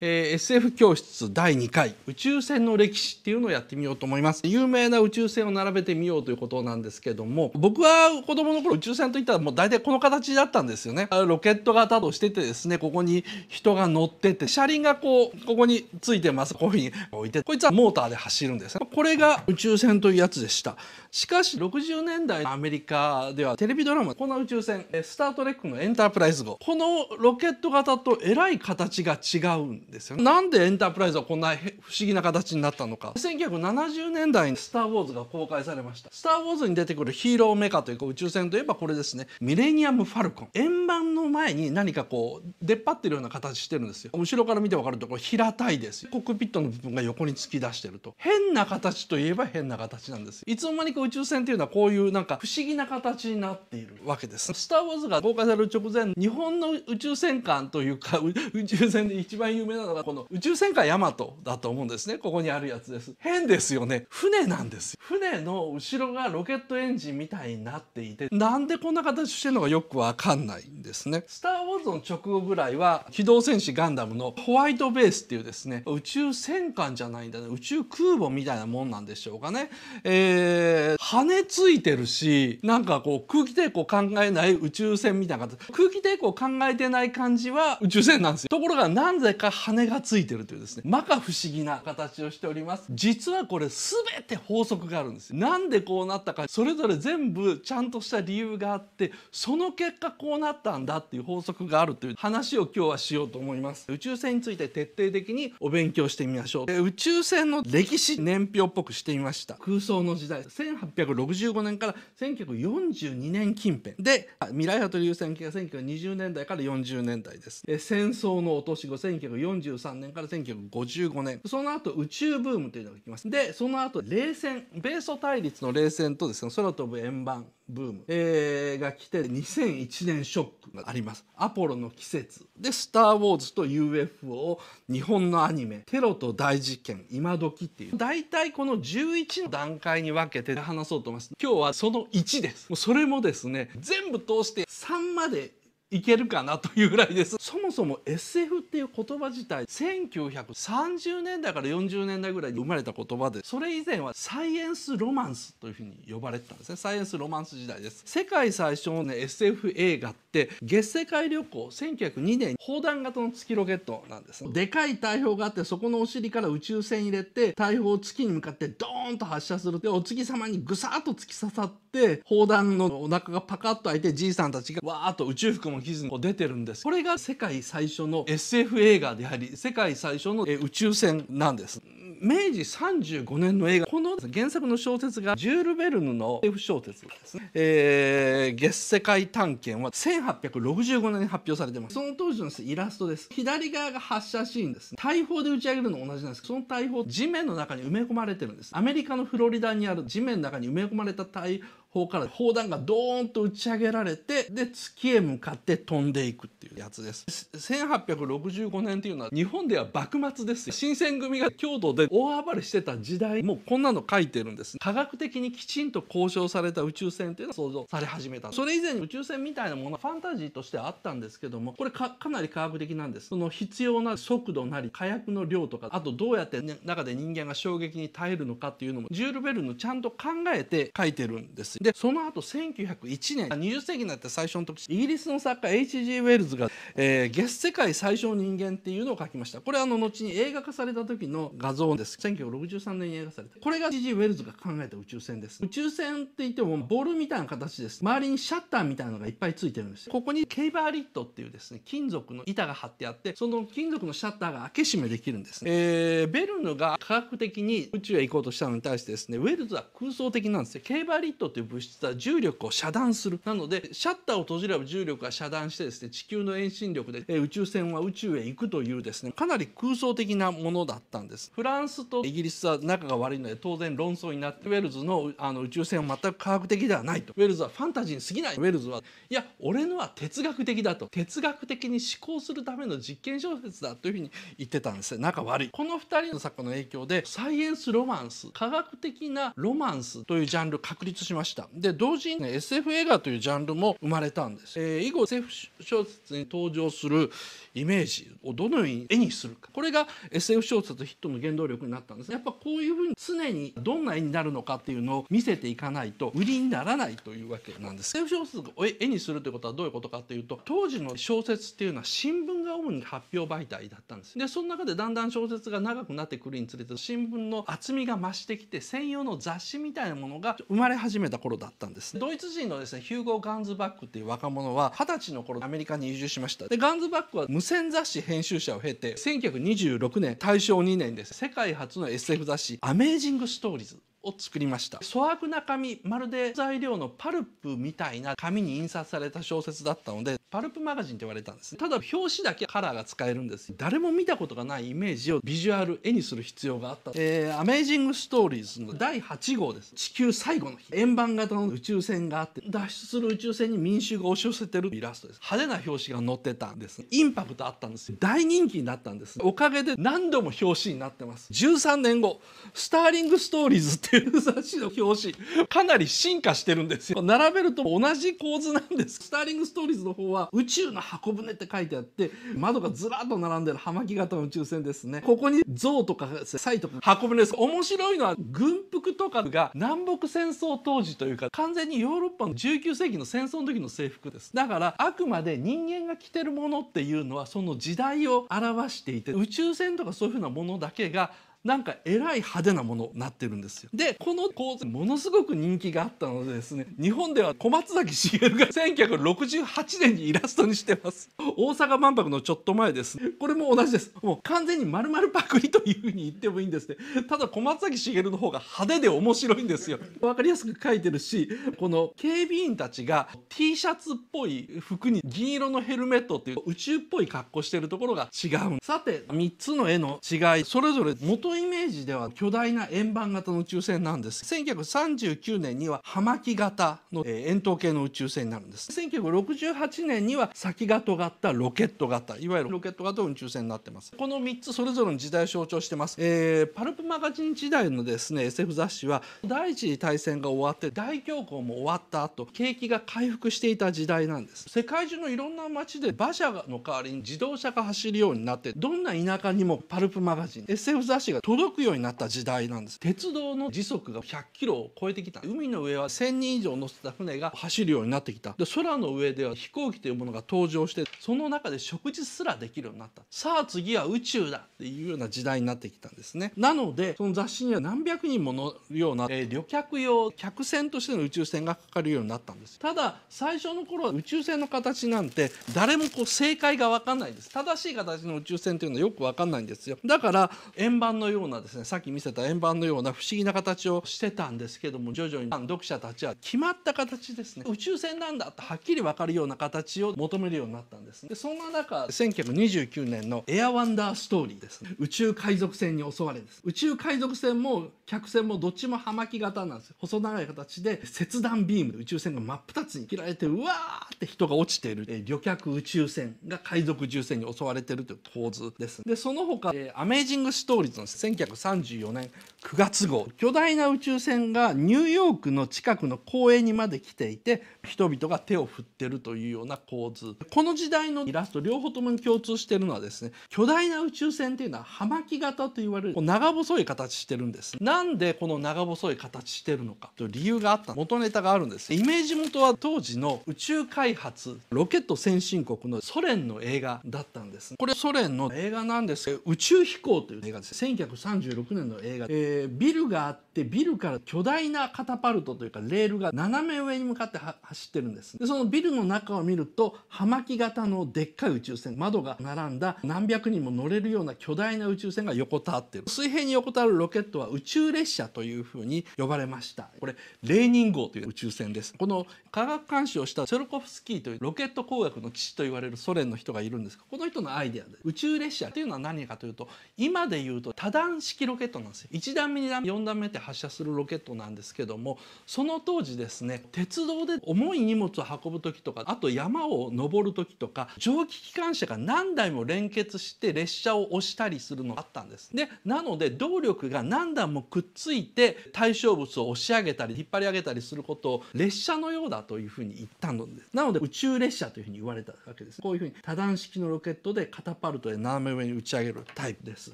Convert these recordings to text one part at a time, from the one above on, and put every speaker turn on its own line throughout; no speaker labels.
えー、SF 教室第2回宇宙船の歴史っていうのをやってみようと思います有名な宇宙船を並べてみようということなんですけども僕は子供の頃宇宙船といったらもう大体この形だったんですよねロケット型としててですねここに人が乗ってて車輪がこうここについてますこういうふうに置いてこいつはモーターで走るんですねこれが宇宙船というやつでしたしかし60年代アメリカではテレビドラマこの宇宙船スタートレックのエンタープライズ号このロケット型とえらい形が違うんですよ、ね、なんでエンタープライズはこんな不思議な形になったのか1970年代に「スター・ウォーズ」が公開されました「スター・ウォーズ」に出てくるヒーローメカというか宇宙船といえばこれですねミレニアム・ファルコン円盤の前に何かこう出っ張ってるような形してるんですよ後ろから見て分かるとこれ平たいですコックピットの部分が横に突き出してると変な形といえば変な形なんですいつの間にか宇宙船っていうのはこういうなんか不思議な形になっているわけです「スター・ウォーズ」が公開される直前日本の宇宙戦艦というか宇宙船で一番有名なれなのがこの宇宙戦艦ヤマトだと思うんですねここにあるやつです変ですよね船なんです船の後ろがロケットエンジンみたいになっていてなんでこんな形してるのかよくわかんないんですねスタの直後ぐらいは「機動戦士ガンダム」のホワイトベースっていうですね宇宙戦艦じゃないんだね宇宙空母みたいなもんなんでしょうかね。えー、羽ついてるしなんかこう空気抵抗考えない宇宙船みたいな形空気抵抗考えてない感じは宇宙船なんですよ。ところがなぜか羽がついてるというですね摩訶不思議な形をしております。実はこれ全て法則があるんですなんでこうなったかそれぞれ全部ちゃんとした理由があってその結果こうなったんだっていう法則があるという話を今日はしようと思います宇宙船について徹底的にお勉強してみましょう宇宙船の歴史年表っぽくしてみました空想の時代1865年から1942年近辺で未来派と流線形が1920年代から40年代です戦争の落とし後1943年から1955年その後宇宙ブームというのが来ますでその後冷戦米ソ対立の冷戦とですね空飛ぶ円盤ブーム、が来て2001年ショックがありますアポポロの季節」で「スター・ウォーズ」と「UFO」日本のアニメ「テロと大事件今時」っていう大体この11の段階に分けて話そうと思います今日はその1ですもうそれもですね全部通して3までいけるかなというぐらいですそもそも SF っていう言葉自体1930年代から40年代ぐらいに生まれた言葉でそれ以前はサイエンスロマンスというふうに呼ばれてたんですねサイエンスロマンス時代です世界最初のね SF 映画して月世界旅行1902年砲弾型の月ロケットなんです、ね、でかい大砲があってそこのお尻から宇宙船入れて大砲を月に向かってドーンと発射するでお月様にぐさっと突き刺さって砲弾のお腹がパカッと開いてじいさんたちがわーっと宇宙服も着ずにこう出てるんですこれが世界最初の SF 映画であり世界最初の宇宙船なんです明治35年の映画この原作の小説がジュール・ベルヌの F 小説ですね「えー、月世界探検」は1865年に発表されてますその当時のイラストです左側が発射シーンです、大砲で打ち上げるの同じなんですその大砲地面の中に埋め込まれてるんですアメリカのフロリダにある地面の中に埋め込まれた大方から砲弾がドーンと打ち上げられてで月へ向かって飛んでいくっていうやつです1865年っていうのは日本では幕末です新選組が京都で大暴れしてた時代もうこんなの書いてるんです科学的にきちんと交渉された宇宙船っていうのは想像され始めたそれ以前に宇宙船みたいなものはファンタジーとしてあったんですけどもこれかなり科学的なんですその必要な速度なり火薬の量とかあとどうやって、ね、中で人間が衝撃に耐えるのかっていうのもジュール・ベルヌちゃんと考えて書いてるんですででその後1901年20世紀になって最初の時イギリスの作家 H.G. ウェルズが、えー「月世界最小人間」っていうのを書きましたこれあの後に映画化された時の画像です1963年に映画されてこれが H.G. ウェルズが考えた宇宙船です宇宙船って言ってもボールみたいな形です周りにシャッターみたいなのがいっぱいついてるんですここにケイバーリットっていうですね金属の板が張ってあってその金属のシャッターが開け閉めできるんですね、えー、ベルヌが科学的に宇宙へ行こうとしたのに対してですねウェルズは空想的なんですよケイバーリットっていう物質は重力を遮断するなのでシャッターを閉じれば重力が遮断してですね地球の遠心力で、え宇宙船は宇宙へ行くというですねかなり空想的なものだったんですフランスとイギリスは仲が悪いので当然論争になってウェルズのあの宇宙船は全く科学的ではないとウェルズはファンタジーに過ぎないウェルズはいや俺のは哲学的だと哲学的に思考するための実験小説だというふうに言ってたんですね仲悪いこの2人の作家の影響でサイエンスロマンス科学的なロマンスというジャンル確立しましたしたで同時に SF 映画というジャンルも生まれたんです、えー、以後 SF 小説に登場するイメージをどのように絵にするかこれが SF 小説ヒットの原動力になったんですやっぱこういうふうに常にどんな絵になるのかっていうのを見せていかないと売りにならないというわけなんです SF 小説を絵にするということはどういうことかというと当時の小説っていうのは新聞が主に発表媒体だったんですでその中でだんだん小説が長くなってくるにつれて新聞の厚みが増してきて専用の雑誌みたいなものが生まれ始めた頃だったんです、ドイツ人のですねヒューゴ・ガンズバックっていう若者は二十歳の頃アメリカに移住しましたでガンズバックは無線雑誌編集者を経て1926年大正2年です世界初の SF 雑誌「アメージング・ストーリーズ」を作りました粗悪な紙まるで材料のパルプみたいな紙に印刷された小説だったのでパルプマガジンって言われたんですただ表紙だけカラーが使えるんです誰も見たことがないイメージをビジュアル絵にする必要があったえー、アメージングストーリーズの第8号です地球最後の日円盤型の宇宙船があって脱出する宇宙船に民衆が押し寄せてるイラストです派手な表紙が載ってたんですインパクトあったんですよ大人気になったんですおかげで何度も表紙になってます13年後スターリングストーリーズっていう雑誌の表紙、かなり進化してるんですよ。並べると同じ構図なんです。スターリングストーリーズの方は、宇宙の箱舟って書いてあって、窓がずらっと並んでる葉巻型の宇宙船ですね。ここに象とか、サイとか箱舟です。面白いのは、軍服とかが南北戦争当時というか、完全にヨーロッパの19世紀の戦争の時の制服です。だから、あくまで人間が着てるものっていうのは、その時代を表していて、宇宙船とかそういうふうなものだけがなんかえらい派手なものなってるんですよでこの構図ものすごく人気があったのでですね日本では小松崎しげるが1968年にイラストにしてます大阪万博のちょっと前ですこれも同じですもう完全に丸々パクリというふうに言ってもいいんですねただ小松崎しげるの方が派手で面白いんですよ分かりやすく書いてるしこの警備員たちが T シャツっぽい服に銀色のヘルメットっていう宇宙っぽい格好してるところが違うさて3つの絵の違いそれぞれ元イメージでは巨大な円盤型の宇宙船なんです1939年には葉巻型の、え円筒形の宇宙船になるんです1968年には先がったロケット型いわゆるロケット型の宇宙船になってますこの3つそれぞれの時代を象徴してます、えー、パルプマガジン時代のですね SF 雑誌は第一次大戦が終わって大恐慌も終わった後景気が回復していた時代なんです世界中のいろんな街で馬車の代わりに自動車が走るようになってどんな田舎にもパルプマガジン SF 雑誌がが届くようになった時代なんです鉄道の時速が100キロを超えてきた海の上は1000人以上乗せた船が走るようになってきたで空の上では飛行機というものが登場してその中で食事すらできるようになったさあ次は宇宙だっていうような時代になってきたんですねなのでその雑誌には何百人も乗るような、えー、旅客用客船としての宇宙船がかかるようになったんですただ最初の頃は宇宙船の形なんて誰もこう正解が分かんないです正しい形の宇宙船というのはよく分かんないんですよだから円盤ののようなですねさっき見せた円盤のような不思議な形をしてたんですけども徐々に読者たちは決まった形ですね宇宙船なんだとはっきり分かるような形を求めるようになったんですでそんな中1929年の「エアワンダーストーリー」ですね宇宙海賊船に襲われです宇宙海賊船も客船もどっちも葉巻型なんですよ細長い形で切断ビームで宇宙船が真っ二つに切られてうわーって人が落ちている、えー、旅客宇宙船が海賊宇宙船に襲われてるという構図ですでその他、えー、アメージングストーリーズの1934年9月号巨大な宇宙船がニューヨークの近くの公園にまで来ていて人々が手を振ってるというような構図この時代のイラスト両方ともに共通してるのはですね巨大な宇宙船っていうのは葉巻型と言われる長細い形してるんですなんでこの長細い形してるのかという理由があった元ネタがあるんですイメージ元は当時の宇宙開発ロケット先進国のソ連の映画だったんですこれソ連の映画なんです宇宙飛行という映画です1 9 1936年の映画、えー、ビルがあってビルから巨大なカタパルトというかレールが斜め上に向かって走ってるんですでそのビルの中を見ると葉巻型のでっかい宇宙船窓が並んだ何百人も乗れるような巨大な宇宙船が横たわってる水平に横たわるロケットは宇宙列車というふうに呼ばれましたこれレーニン号という宇宙船ですこの科学監視をしたチョルコフスキーというロケット工学の父と言われるソ連の人がいるんですがこの人のアイデアで宇宙列車っていうのは何かというと今で言うと段式ロケットなんですよ1段目2段目4段目って発射するロケットなんですけどもその当時ですね鉄道で重い荷物を運ぶ時とかあと山を登る時とか蒸気機関車が何台も連結して列車を押したりするのがあったんです。でなので動力が何段もくっついて対象物を押し上げたり引っ張り上げたりすることを列車のようだというふうに言ったのです。なので宇宙列車というふうに言われたわけです。こういうふうに多段式のロケットでカタパルトで斜め上に打ち上げるタイプです。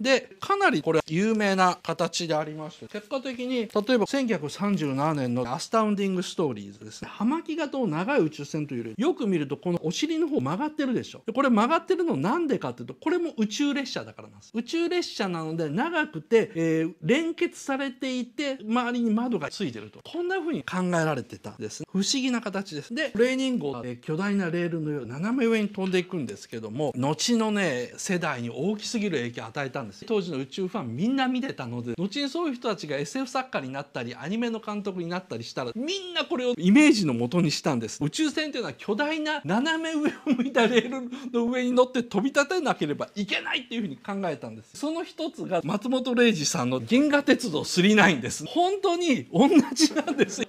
でかなりここれ有名な形でありまして結果的に例えば1937年の「アスタウンディング・ストーリーズ」ですね葉巻型の長い宇宙船というよりよく見るとこのお尻の方曲がってるでしょでこれ曲がってるのなんでかっていうとこれも宇宙列車だからなんです宇宙列車なので長くて、えー、連結されていて周りに窓がついてるとこんな風に考えられてたんです、ね、不思議な形ですでレーニングを、えー、巨大なレールのよう斜め上に飛んでいくんですけども後のね世代に大きすぎる影響を与えたんです当時の宇宙ファンみんな見てたので後にそういう人たちが SF 作家になったりアニメの監督になったりしたらみんなこれをイメージのもとにしたんです宇宙船というのは巨大な斜め上を向いたレールの上に乗って飛び立てなければいけないっていうふうに考えたんですその一つが松本零士さんの銀河鉄道3 9です本当に同じなんですよ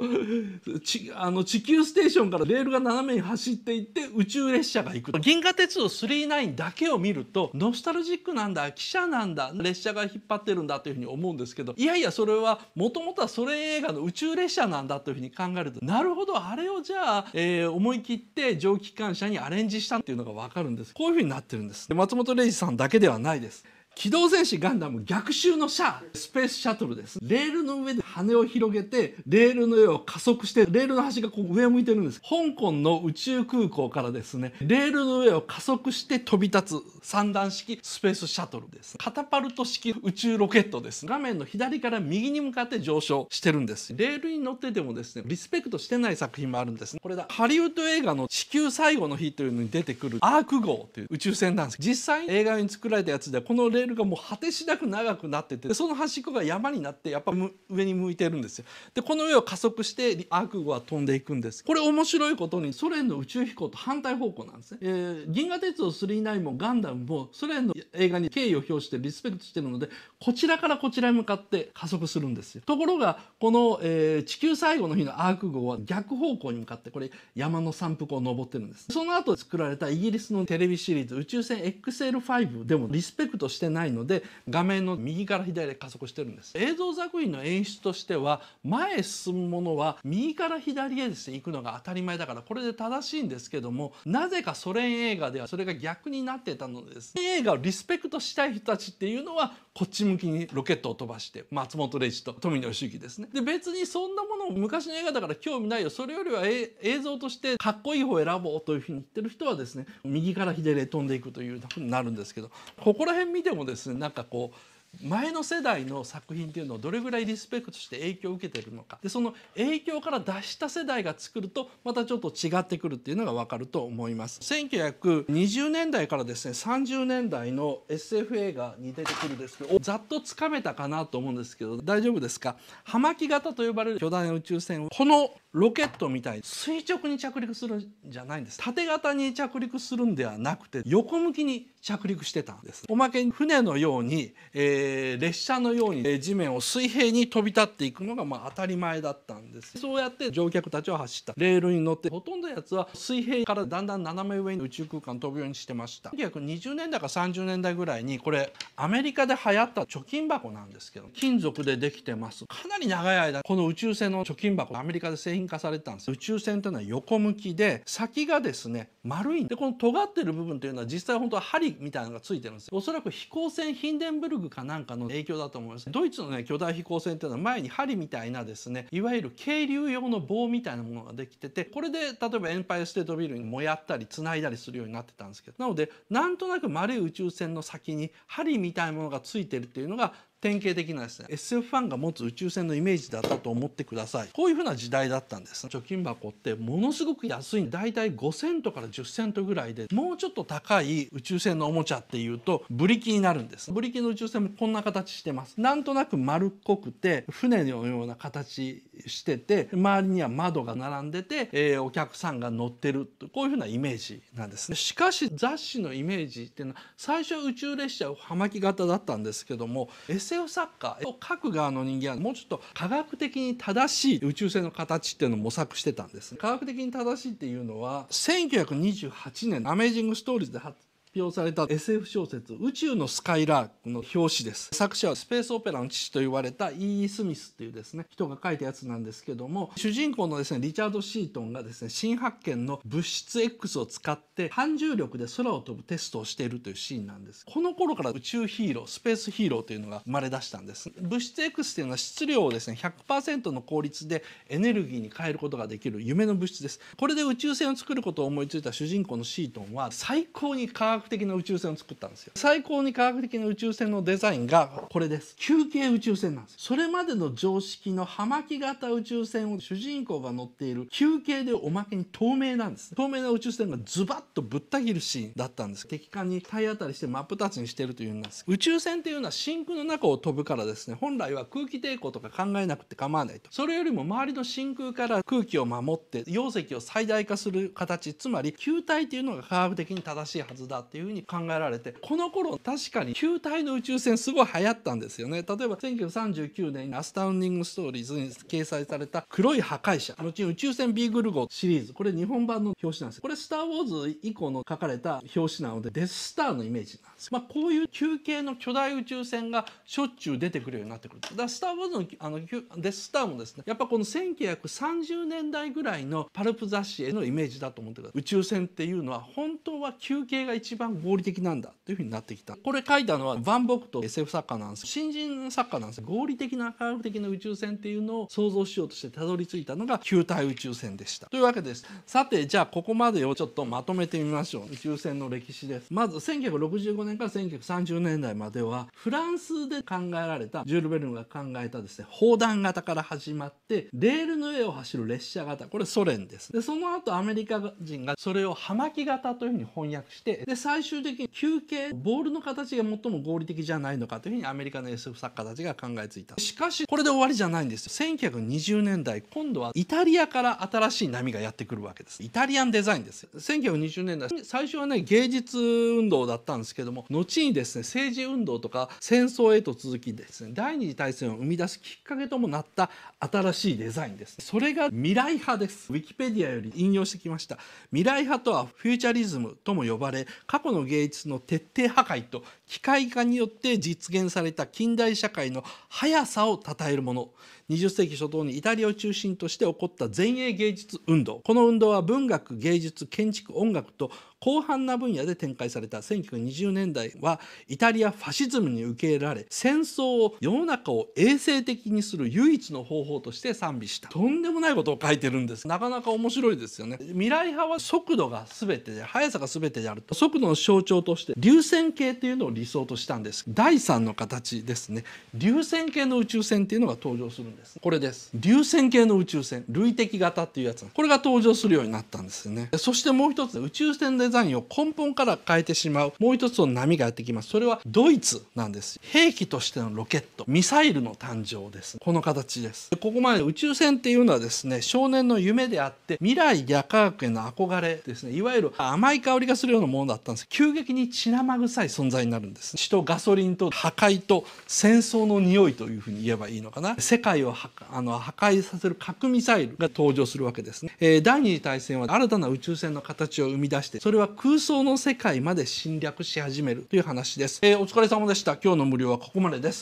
ちあの地球ステーションからレールが斜めに走っていって宇宙列車が行く銀河鉄道9だけを見るとノスタルジックなんだ汽車なんだ列車が引張ってるんだというふうに思うんですけどいやいやそれはもともとはソ連映画の宇宙列車なんだというふうに考えるとなるほどあれをじゃあ、えー、思い切って蒸気機関車にアレンジしたっていうのが分かるんですこういうふうになってるんですで松本零士さんだけではないです機動戦士ガンダム逆襲のシャアスペースシャトルですレールの上で羽を広げてレールの上を加速してレールの端がこう上を向いてるんです香港の宇宙空港からですねレールの上を加速して飛び立つ三段式スペースシャトルですカタパルト式宇宙ロケットです画面の左から右に向かって上昇してるんですレールに乗っててもですねリスペクトしてない作品もあるんです、ね、これだハリウッド映画の地球最後の日というのに出てくるアーク号という宇宙船なんです実際映画に作られたやつでこのレールールがもう果てしなく長くなっててその端っこが山になってやっぱ上に向いてるんですよ。でこの上を加速してアーク号は飛んでいくんです。これ面白いことにソ連の宇宙飛行と反対方向なんですね。えー、銀河鉄道9もガンダムもソ連の映画に敬意を表してリスペクトしてるのでこちらからこちらへ向かって加速するんですよ。ところがこの、えー、地球最後の日のアーク号は逆方向に向かってこれ山の山腹を登ってるんです。その後作られたイギリスのテレビシリーズ宇宙船 XL5 でもリスペクトしてないので画面の右から左で加速してるんです映像作品の演出としては前へ進むものは右から左へですね行くのが当たり前だからこれで正しいんですけどもなぜかソ連映画ではそれが逆になってたのです映画をリスペクトしたい人たちっていうのはこっち向きにロケットを飛ばして松本零士と富野義行ですねで別にそんなもの昔の映画だから興味ないよそれよりは映像としてかっこいい方選ぼうというふうに言ってる人はですね右から左へ飛んでいくというふうになるんですけどここら辺見てももですねなんかこう前の世代の作品っていうのをどれぐらいリスペクトして影響を受けてるのかでその影響から脱した世代が作るとまたちょっと違ってくるっていうのが分かると思います1920年代からですね30年代の SF 映画に出てくるんですけどざっとつかめたかなと思うんですけど大丈夫ですか葉巻型と呼ばれる巨大な宇宙船をこのロケットみたいに垂直に着陸するんじゃないんです縦型に着陸するんではなくて横向きに着陸してたんですおまけに船のように、えーえー、列車のように、えー、地面を水平に飛び立っていくのがまあ当たり前だったんですそうやって乗客たちは走ったレールに乗ってほとんどのやつは水平からだんだん斜め上に宇宙空間飛ぶようにしてました1920年代か30年代ぐらいにこれアメリカで流行った貯金箱なんですけど金属でできてますかなり長い間この宇宙船の貯金箱アメリカで製品化されてたんです宇宙船というのは横向きで先がですね丸いんでこの尖ってる部分というのは実際本当は針みたいなのがついてるんですおそらく飛行船ヒンデンブルグかななんかの影響だと思います、ドイツのね巨大飛行船っていうのは前に針みたいなですねいわゆる渓流用の棒みたいなものができててこれで例えばエンパイアステートビルにもやったり繋いだりするようになってたんですけどなのでなんとなく丸い宇宙船の先に針みたいなものがついてるっていうのが典型的なですね SF ファンが持つ宇宙船のイメージだったと思ってくださいこういうふうな時代だったんです貯金箱ってものすごく安いだいたい5セントから10セントぐらいでもうちょっと高い宇宙船のおもちゃっていうとブリキになるんですブリキの宇宙船もこんな形してますなんとなく丸っこくて船のような形してて周りには窓が並んでて、えー、お客さんが乗ってるこういうふうなイメージなんですねしかし雑誌のイメージっていうのは最初は宇宙列車を葉巻型だったんですけども SF SF 作家を書く側の人間はもうちょっと科学的に正しい宇宙船の形っていうのを模索してたんです科学的に正しいっていうのは1928年「アメージング・ストーリーズ」で発表された SF 小説「宇宙のスカイラーク」の表紙です作者はスペースオペラの父と言われた E.E. スミスっていうですね人が書いたやつなんですけども主人公のですねリチャード・シートンがですね新発見の物質 X を使って反重力で空を飛ぶテストをしているというシーンなんですこの頃から宇宙ヒーロースペースヒーローというのが生まれ出したんです物質 X っていうのは質量をですね100%の効率でエネルギーに変えることができる夢の物質ですこれで宇宙船を作ることを思いついた主人公のシートンは最高に科学的な宇宙船を作ったんですよ最高に科学的な宇宙船のデザインがこれです球形宇宙船なんですそれまでの常識の葉巻型宇宙船を主人公が乗っている球形でおまけに透明なんです透明な宇宙船がズバッとぶった切るシーンだったんです敵艦に体当たりして真っ二つにしてるというんです宇宙船っていうのは真空の中を飛ぶからですね本来は空気抵抗とか考えなくて構わないとそれよりも周りの真空から空気を守って容積を最大化する形つまり球体っていうのが科学的に正しいはずだっていうふうに考えられてこの頃確かに球体の宇宙船すごい流行ったんですよね例えば1939年に「アスタウンディング・ストーリーズ」に掲載された「黒い破壊者」後に「宇宙船ビーグル号」シリーズこれ日本版の表紙なんですこれ「スター・ウォーズ」以降の書かれた表紙なのでデススターのイメージなんです、まあ、こういう球形の巨大宇宙船がしょっちゅう出てくるようになってくるだから「スター・ウォーズの」あのデススターもですねやっぱこの1930年代ぐらいのパルプ雑誌へのイメージだと思ってください宇宙船っていうのは本当は球形が一番番合理的なんだというふうになってきたこれ書いたのはバン・ボクと SF 作家なんです新人作家なんです合理的な科学的な宇宙船っていうのを想像しようとしてたどり着いたのが球体宇宙船でしたというわけですさてじゃあここまでをちょっとまとめてみましょう宇宙船の歴史ですまず1965年から1930年代まではフランスで考えられたジュール・ベルンが考えたですね砲弾型から始まってレールの上を走る列車型これソ連ですでその後アメリカ人がそれを葉巻型というふうに翻訳してで最最終的に球形ボールの形が最も合理的じゃないのかというふうにアメリカの SF 作家たちが考えついたしかしこれで終わりじゃないんですよ1920年代今度はイタリアから新しい波がやってくるわけですイタリアンデザインです1920年代最初はね芸術運動だったんですけども後にですね政治運動とか戦争へと続きですね第二次大戦を生み出すきっかけともなった新しいデザインですそれが未来派ですウィキペディアより引用してきました未来派とはフューチャリズムとも呼ばれ過去の芸術の徹底破壊と機械化によって実現された近代社会の速さを称えるもの20世紀初頭にイタリアを中心として起こった前衛芸術運動この運動は文学芸術建築音楽と広範な分野で展開された1920年代はイタリアファシズムに受け入れられ戦争を世の中を衛生的にする唯一の方法として賛美したとんでもないことを書いてるんですなかなか面白いですよね未来派は速度が全てで速さが全てであると速度の象徴として流線形というのを利理想としたんです第3の形ですね流線形の宇宙船っていうのが登場するんですこれです流線形の宇宙船類的型っていうやつこれが登場するようになったんですよねそしてもう一つ宇宙船デザインを根本から変えてしまうもう一つの波がやってきますそれはドイツなんです兵器としてのロケットミサイルの誕生ですこの形ですここまで宇宙船っていうのはですね少年の夢であって未来や科学への憧れですねいわゆる甘い香りがするようなものだったんです急激に血生臭い存在になるるんです死とガソリンと破壊と戦争の匂いというふうに言えばいいのかな世界をあの破壊させる核ミサイルが登場するわけですね、えー、第二次大戦は新たな宇宙船の形を生み出してそれは空想の世界まで侵略し始めるという話です、えー、お疲れ様でした今日の無料はここまでです